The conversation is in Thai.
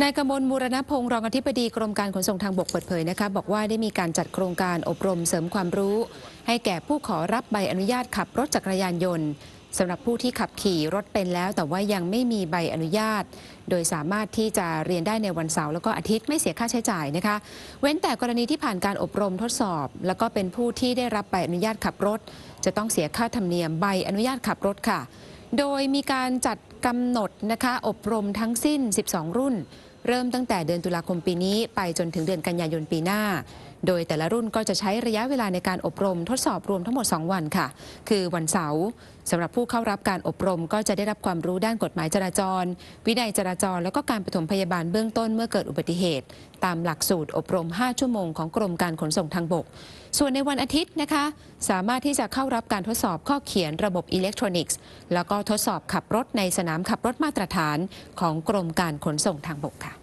นายกมลบูรณพงศ์รองอธิบดีกรมการขนส่งทางบกเปิดเผยนะคะ บอกว่าได้มีการจัดโครงการอบรมเสริมความรู้ ให้แก่ผู้ขอรับใบอนุญาตขับรถจักรยานยนต์สำหรับผู้ที่ขับขี่รถเป็นแล้ว แต่ว่ายังไม่มีใบอนุญาต โดยสามารถที่จะเรียนได้ในวันเสาร์แล้วก็อาทิตย์ไม่เสียค่าใช้จ่ายนะคะ เว้นแต่กรณีที่ผ่านการอบรมทดสอบ แล้วก็เป็นผู้ที่ได้รับใบอนุญาตขับรถ จะต้องเสียค่าธรรมเนียมใบอนุญาตขับรถค่ะโดยมีการจัดกำหนดนะคะอบรมทั้งสิ้น 12 รุ่น เริ่มตั้งแต่เดือนตุลาคมปีนี้ไปจนถึงเดือนกันยายนปีหน้าโดยแต่ละรุ่นก็จะใช้ระยะเวลาในการอบรมทดสอบรวมทั้งหมด 2 วันค่ะ คือวันเสาร์สำหรับผู้เข้ารับการอบรมก็จะได้รับความรู้ด้านกฎหมายจราจร วินัยจราจรแล้วก็การปฐมพยาบาลเบื้องต้นเมื่อเกิดอุบัติเหตุ ตามหลักสูตรอบรม 5 ชั่วโมงของกรมการขนส่งทางบก ส่วนในวันอาทิตย์นะคะ สามารถที่จะเข้ารับการทดสอบข้อเขียนระบบอิเล็กทรอนิกส์แล้วก็ทดสอบขับรถในสนามขับรถมาตรฐานของกรมการขนส่งทางบกค่ะ